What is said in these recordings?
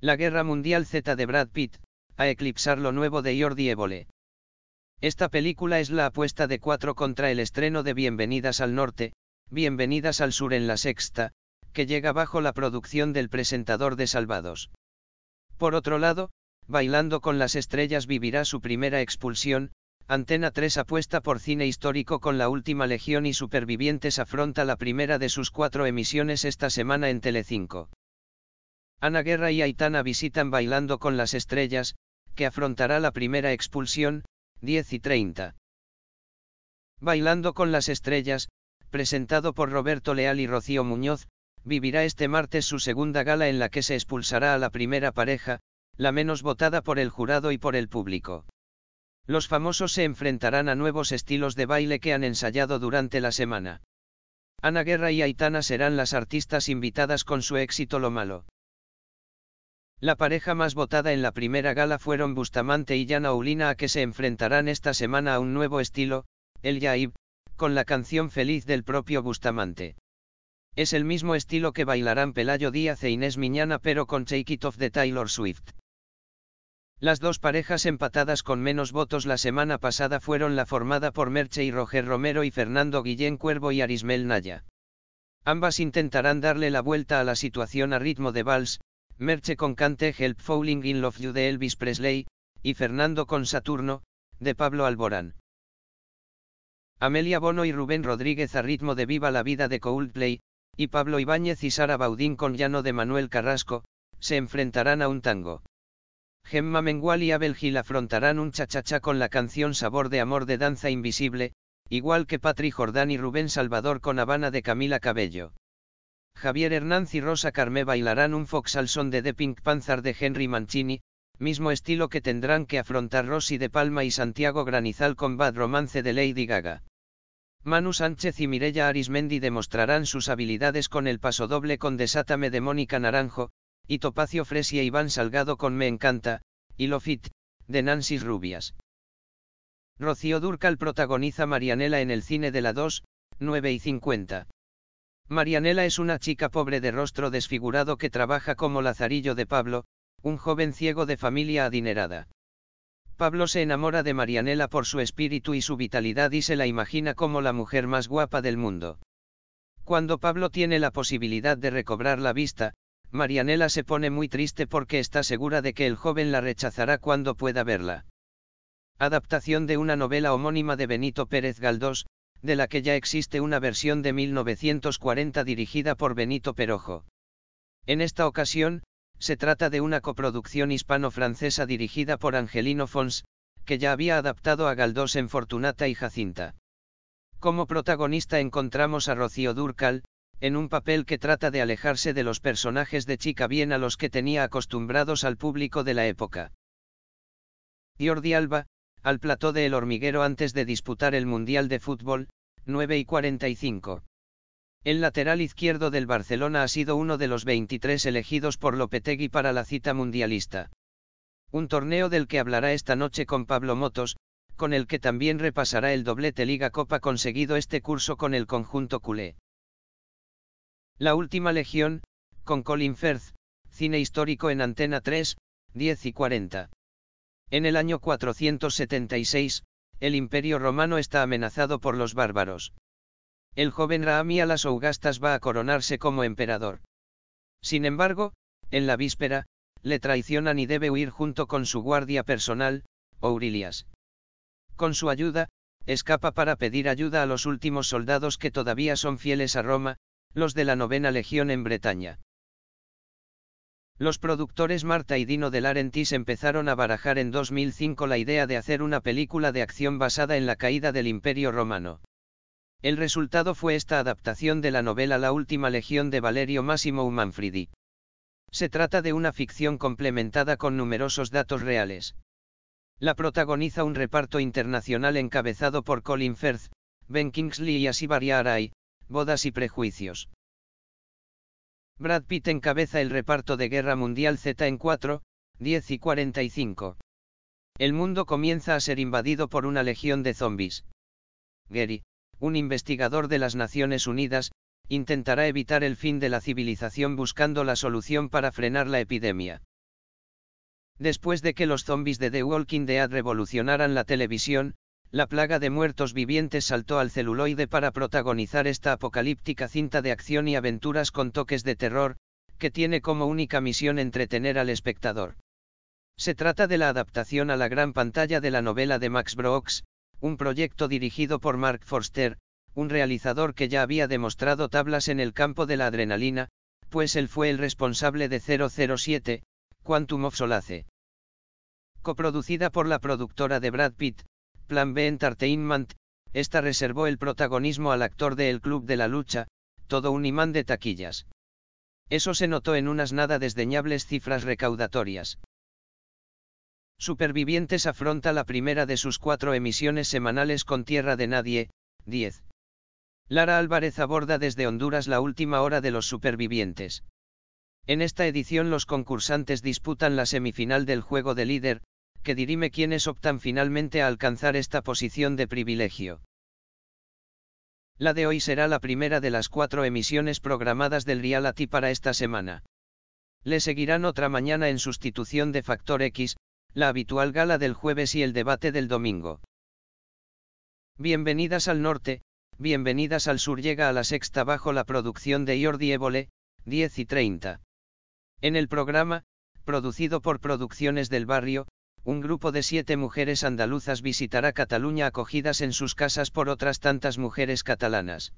La Guerra Mundial Z de Brad Pitt, a eclipsar lo nuevo de Jordi Évole. Esta película es la apuesta de cuatro contra el estreno de Bienvenidas al Norte, Bienvenidas al Sur en la sexta, que llega bajo la producción del presentador de Salvados. Por otro lado, Bailando con las Estrellas vivirá su primera expulsión, Antena 3 apuesta por cine histórico con La Última Legión y Supervivientes afronta la primera de sus cuatro emisiones esta semana en Telecinco. Ana Guerra y Aitana visitan Bailando con las Estrellas, que afrontará la primera expulsión, 10 y 30. Bailando con las Estrellas, presentado por Roberto Leal y Rocío Muñoz, vivirá este martes su segunda gala en la que se expulsará a la primera pareja, la menos votada por el jurado y por el público. Los famosos se enfrentarán a nuevos estilos de baile que han ensayado durante la semana. Ana Guerra y Aitana serán las artistas invitadas con su éxito Lo Malo. La pareja más votada en la primera gala fueron Bustamante y Yana Ulina a que se enfrentarán esta semana a un nuevo estilo, el Yaib, con la canción Feliz del propio Bustamante. Es el mismo estilo que bailarán Pelayo Díaz e Inés Miñana pero con Take It Off de Taylor Swift. Las dos parejas empatadas con menos votos la semana pasada fueron la formada por Merche y Roger Romero y Fernando Guillén Cuervo y Arismel Naya. Ambas intentarán darle la vuelta a la situación a ritmo de vals, Merche con Cante Help Fowling in Love You de Elvis Presley, y Fernando con Saturno, de Pablo Alborán. Amelia Bono y Rubén Rodríguez a ritmo de Viva la Vida de Coldplay, y Pablo Ibáñez y Sara Baudín con Llano de Manuel Carrasco, se enfrentarán a un tango. Gemma Mengual y Abel Gil afrontarán un chachachá con la canción Sabor de Amor de Danza Invisible, igual que Patri Jordán y Rubén Salvador con Habana de Camila Cabello. Javier Hernández y Rosa Carmé bailarán un fox al son de The Pink Panther de Henry Mancini, mismo estilo que tendrán que afrontar Rosy de Palma y Santiago Granizal con Bad Romance de Lady Gaga. Manu Sánchez y Mirella Arismendi demostrarán sus habilidades con el pasodoble con Desátame de Mónica Naranjo, y Topacio Fresia y Iván Salgado con Me Encanta, y Lo Fit, de Nancy Rubias. Rocío Durcal protagoniza Marianela en el cine de la 2, 9 y 50. Marianela es una chica pobre de rostro desfigurado que trabaja como Lazarillo de Pablo, un joven ciego de familia adinerada. Pablo se enamora de Marianela por su espíritu y su vitalidad y se la imagina como la mujer más guapa del mundo. Cuando Pablo tiene la posibilidad de recobrar la vista, Marianela se pone muy triste porque está segura de que el joven la rechazará cuando pueda verla. Adaptación de una novela homónima de Benito Pérez Galdós, de la que ya existe una versión de 1940 dirigida por Benito Perojo. En esta ocasión, se trata de una coproducción hispano-francesa dirigida por Angelino Fons, que ya había adaptado a Galdós en Fortunata y Jacinta. Como protagonista encontramos a Rocío Dúrcal, en un papel que trata de alejarse de los personajes de chica bien a los que tenía acostumbrados al público de la época. Jordi Alba, al plató de El Hormiguero antes de disputar el Mundial de Fútbol, 9 y 45. El lateral izquierdo del Barcelona ha sido uno de los 23 elegidos por Lopetegui para la cita mundialista. Un torneo del que hablará esta noche con Pablo Motos, con el que también repasará el doblete Liga Copa conseguido este curso con el conjunto culé. La última legión, con Colin Firth, cine histórico en Antena 3, 10 y 40. En el año 476, el imperio romano está amenazado por los bárbaros. El joven Rahami las Augastas va a coronarse como emperador. Sin embargo, en la víspera, le traicionan y debe huir junto con su guardia personal, Aurilias. Con su ayuda, escapa para pedir ayuda a los últimos soldados que todavía son fieles a Roma, los de la novena legión en Bretaña. Los productores Marta y Dino de Larentis empezaron a barajar en 2005 la idea de hacer una película de acción basada en la caída del Imperio Romano. El resultado fue esta adaptación de la novela La Última Legión de Valerio Massimo Manfredi. Se trata de una ficción complementada con numerosos datos reales. La protagoniza un reparto internacional encabezado por Colin Firth, Ben Kingsley y Asibari Arai, Bodas y Prejuicios. Brad Pitt encabeza el reparto de Guerra Mundial Z en 4, 10 y 45. El mundo comienza a ser invadido por una legión de zombies. Gary, un investigador de las Naciones Unidas, intentará evitar el fin de la civilización buscando la solución para frenar la epidemia. Después de que los zombies de The Walking Dead revolucionaran la televisión, la plaga de muertos vivientes saltó al celuloide para protagonizar esta apocalíptica cinta de acción y aventuras con toques de terror, que tiene como única misión entretener al espectador. Se trata de la adaptación a la gran pantalla de la novela de Max Brooks, un proyecto dirigido por Mark Forster, un realizador que ya había demostrado tablas en el campo de la adrenalina, pues él fue el responsable de 007, Quantum of Solace. Coproducida por la productora de Brad Pitt, Plan B Entertainment, esta reservó el protagonismo al actor de El Club de la Lucha, todo un imán de taquillas. Eso se notó en unas nada desdeñables cifras recaudatorias. Supervivientes afronta la primera de sus cuatro emisiones semanales con Tierra de Nadie, 10. Lara Álvarez aborda desde Honduras la última hora de los supervivientes. En esta edición los concursantes disputan la semifinal del juego de líder, que dirime quiénes optan finalmente a alcanzar esta posición de privilegio. La de hoy será la primera de las cuatro emisiones programadas del reality para esta semana. Le seguirán otra mañana en sustitución de Factor X, la habitual gala del jueves y el debate del domingo. Bienvenidas al norte, bienvenidas al sur llega a la sexta bajo la producción de Jordi Évole, 10 y 30. En el programa, producido por Producciones del Barrio, un grupo de siete mujeres andaluzas visitará Cataluña acogidas en sus casas por otras tantas mujeres catalanas.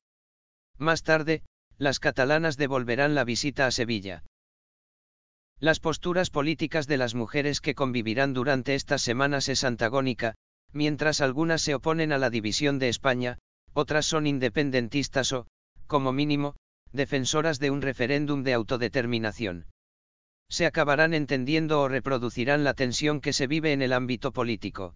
Más tarde, las catalanas devolverán la visita a Sevilla. Las posturas políticas de las mujeres que convivirán durante estas semanas es antagónica, mientras algunas se oponen a la división de España, otras son independentistas o, como mínimo, defensoras de un referéndum de autodeterminación se acabarán entendiendo o reproducirán la tensión que se vive en el ámbito político.